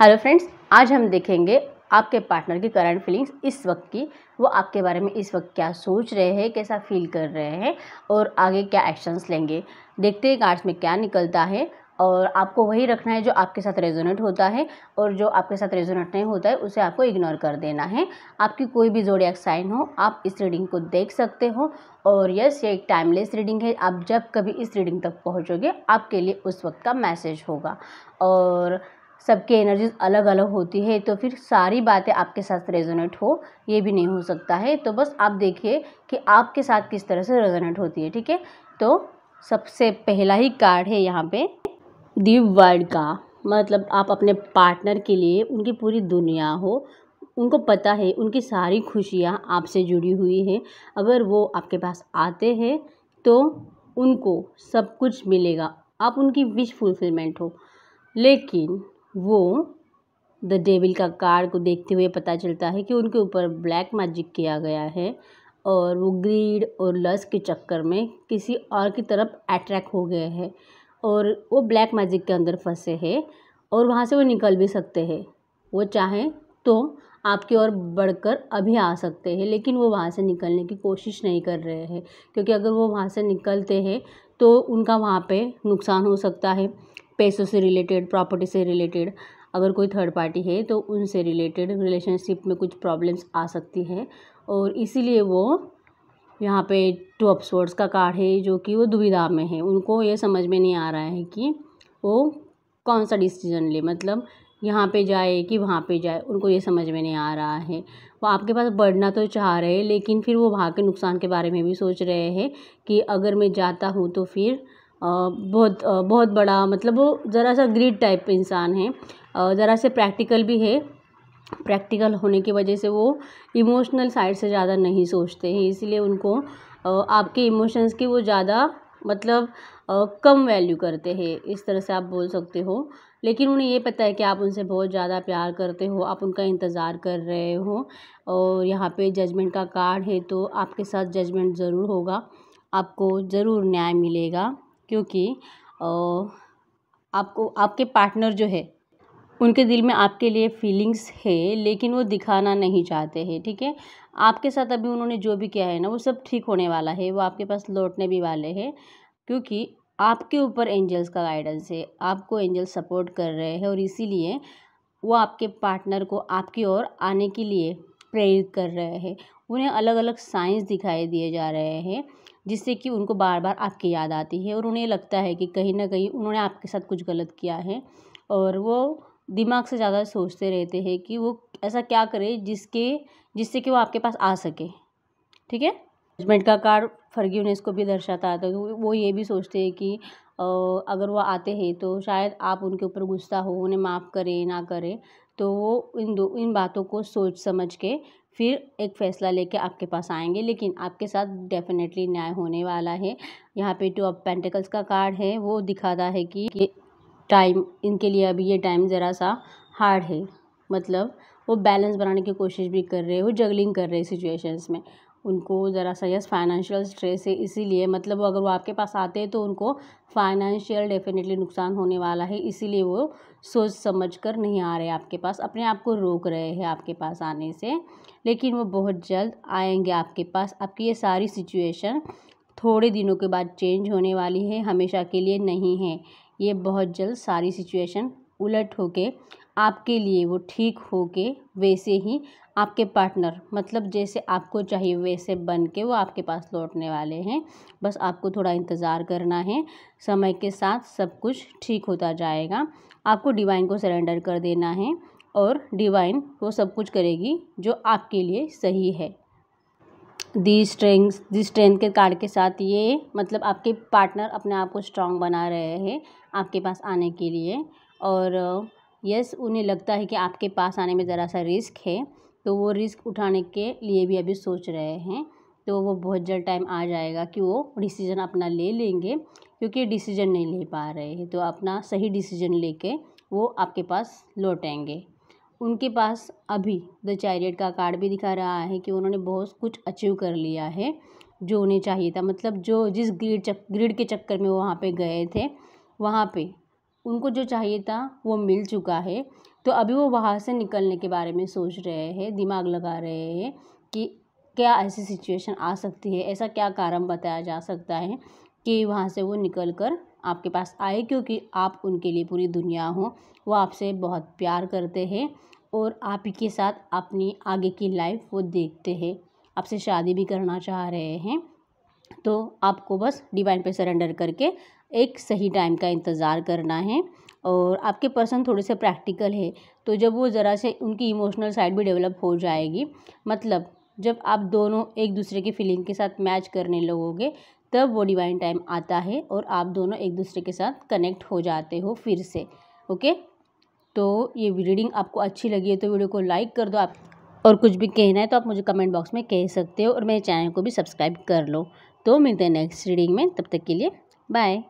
hello friends आज हम देखेंगे आपके पार्टनर की करंट फीलिंग्स इस वक्त की वो आपके बारे में इस वक्त क्या सोच रहे हैं कैसा फील कर रहे हैं और आगे क्या एक्शंस लेंगे देखते हैं कार्ड्स में क्या निकलता है और आपको वही रखना है जो आपके साथ रेजोनेट होता है और जो आपके साथ रेजोनेट नहीं होता है उसे आपको इग्नोर कर देना है आपकी कोई भी जोड़िया साइन हो आप इस रीडिंग को देख सकते हो और यस ये एक टाइमलेस रीडिंग है आप जब कभी इस रीडिंग तक पहुँचोगे आपके लिए उस वक्त का मैसेज होगा और सबके एनर्जीज अलग अलग होती है तो फिर सारी बातें आपके साथ रेजोनेट हो ये भी नहीं हो सकता है तो बस आप देखिए कि आपके साथ किस तरह से रेजोनेट होती है ठीक है तो सबसे पहला ही कार्ड है यहाँ पे दिव वर्ल्ड का मतलब आप अपने पार्टनर के लिए उनकी पूरी दुनिया हो उनको पता है उनकी सारी खुशियाँ आपसे जुड़ी हुई है अगर वो आपके पास आते हैं तो उनको सब कुछ मिलेगा आप उनकी विश फुलफिलमेंट हो लेकिन वो द डेविल का कार्ड को देखते हुए पता चलता है कि उनके ऊपर ब्लैक मैजिक किया गया है और वो ग्रीड और लस के चक्कर में किसी और की तरफ अट्रैक्ट हो गए हैं और वो ब्लैक मैजिक के अंदर फंसे हैं और वहाँ से वो निकल भी सकते हैं वो चाहें तो आपकी और बढ़कर अभी आ सकते हैं लेकिन वो वहाँ से निकलने की कोशिश नहीं कर रहे हैं क्योंकि अगर वो वहाँ से निकलते हैं तो उनका वहाँ पे नुकसान हो सकता है पैसों से रिलेटेड प्रॉपर्टी से रिलेटेड अगर कोई थर्ड पार्टी है तो उनसे रिलेटेड रिलेशनशिप में कुछ प्रॉब्लम्स आ सकती है और इसीलिए वो यहाँ पे टू ऑफ का कार्ड है जो कि वो दुविधा में है उनको ये समझ में नहीं आ रहा है कि वो कौन सा डिसीजन ले मतलब यहाँ पे जाए कि वहाँ पे जाए उनको ये समझ में नहीं आ रहा है वो आपके पास बढ़ना तो चाह रहे हैं लेकिन फिर वो वहाँ के नुकसान के बारे में भी सोच रहे हैं कि अगर मैं जाता हूँ तो फिर बहुत बहुत बड़ा मतलब वो ज़रा सा ग्रीड टाइप इंसान है ज़रा से प्रैक्टिकल भी है प्रैक्टिकल होने की वजह से वो इमोशनल साइड से ज़्यादा नहीं सोचते हैं इसीलिए उनको आपके इमोशंस की वो ज़्यादा मतलब कम वैल्यू करते हैं इस तरह से आप बोल सकते हो लेकिन उन्हें ये पता है कि आप उनसे बहुत ज़्यादा प्यार करते हो आप उनका इंतज़ार कर रहे हो और यहाँ पे जजमेंट का कार्ड है तो आपके साथ जजमेंट ज़रूर होगा आपको ज़रूर न्याय मिलेगा क्योंकि आपको आपके पार्टनर जो है उनके दिल में आपके लिए फीलिंग्स है लेकिन वो दिखाना नहीं चाहते हैं ठीक है आपके साथ अभी उन्होंने जो भी किया है ना वो सब ठीक होने वाला है वो आपके पास लौटने भी वाले हैं क्योंकि आपके ऊपर एंजल्स का गाइडेंस है आपको एंजल्स सपोर्ट कर रहे हैं और इसीलिए वो आपके पार्टनर को आपकी ओर आने के लिए प्रेरित कर रहे हैं उन्हें अलग अलग साइंस दिखाई दिए जा रहे हैं जिससे कि उनको बार बार आपकी याद आती है और उन्हें लगता है कि कहीं ना कहीं उन्होंने आपके साथ कुछ गलत किया है और वो दिमाग से ज़्यादा सोचते रहते हैं कि वो ऐसा क्या करे जिसके जिससे कि वो आपके पास आ सके ठीक है जजमेंट का कार्ड फर्ग्यूनेस को भी दर्शाता है तो वो ये भी सोचते हैं कि अगर वो आते हैं तो शायद आप उनके ऊपर गुस्सा हो उन्हें माफ़ करें ना करें तो वो इन दो इन बातों को सोच समझ के फिर एक फ़ैसला लेके आपके पास आएंगे लेकिन आपके साथ डेफिनेटली न्याय होने वाला है यहाँ पे टू ऑफ पेंटिकल्स का कार्ड है वो दिखाता है कि ये टाइम इनके लिए अभी ये टाइम ज़रा सा हार्ड है मतलब वो बैलेंस बनाने की कोशिश भी कर रहे हो जगलिंग कर रहे सिचुएशंस में उनको ज़रा सा यस फाइनेंशियल स्ट्रेस है इसीलिए मतलब वो अगर वो आपके पास आते हैं तो उनको फाइनेंशियल डेफिनेटली नुकसान होने वाला है इसीलिए वो सोच समझ कर नहीं आ रहे आपके पास अपने आप को रोक रहे हैं आपके पास आने से लेकिन वो बहुत जल्द आएंगे आपके पास आपकी ये सारी सिचुएशन थोड़े दिनों के बाद चेंज होने वाली है हमेशा के लिए नहीं है ये बहुत जल्द सारी सिचुएशन उलट होके आपके लिए वो ठीक होके वैसे ही आपके पार्टनर मतलब जैसे आपको चाहिए वैसे बन के वो आपके पास लौटने वाले हैं बस आपको थोड़ा इंतज़ार करना है समय के साथ सब कुछ ठीक होता जाएगा आपको डिवाइन को सरेंडर कर देना है और डिवाइन वो सब कुछ करेगी जो आपके लिए सही है दी स्ट्रेंथ दी स्ट्रेंथ के कार्ड के साथ ये मतलब आपके पार्टनर अपने आप को स्ट्रांग बना रहे हैं आपके पास आने के लिए और यस उन्हें लगता है कि आपके पास आने में ज़रा सा रिस्क है तो वो रिस्क उठाने के लिए भी अभी सोच रहे हैं तो वो बहुत जल्द टाइम आ जाएगा कि वो डिसीज़न अपना ले लेंगे क्योंकि डिसीज़न नहीं ले पा रहे हैं तो अपना सही डिसीज़न लेके वो आपके पास लौटेंगे उनके पास अभी द चैरियट का कार्ड भी दिखा रहा है कि उन्होंने बहुत कुछ अचीव कर लिया है जो उन्हें चाहिए था मतलब जो जिस ग्रिड चक ग्रिड के चक्कर में वो वहाँ पे गए थे वहाँ पे उनको जो चाहिए था वो मिल चुका है तो अभी वो वहाँ से निकलने के बारे में सोच रहे हैं दिमाग लगा रहे हैं कि क्या ऐसी सिचुएशन आ सकती है ऐसा क्या कारण बताया जा सकता है कि वहाँ से वो निकल कर आपके पास आए क्योंकि आप उनके लिए पूरी दुनिया हो वो आपसे बहुत प्यार करते हैं और आप ही के साथ अपनी आगे की लाइफ वो देखते हैं आपसे शादी भी करना चाह रहे हैं तो आपको बस डिवाइन पे सरेंडर करके एक सही टाइम का इंतज़ार करना है और आपके पर्सन थोड़े से प्रैक्टिकल है तो जब वो ज़रा से उनकी इमोशनल साइड भी डेवलप हो जाएगी मतलब जब आप दोनों एक दूसरे की फीलिंग के साथ मैच करने लगोगे तब वो डिवाइन टाइम आता है और आप दोनों एक दूसरे के साथ कनेक्ट हो जाते हो फिर से ओके तो ये रीडिंग आपको अच्छी लगी है तो वीडियो को लाइक कर दो आप और कुछ भी कहना है तो आप मुझे कमेंट बॉक्स में कह सकते हो और मेरे चैनल को भी सब्सक्राइब कर लो तो मिलते हैं नेक्स्ट रीडिंग में तब तक के लिए बाय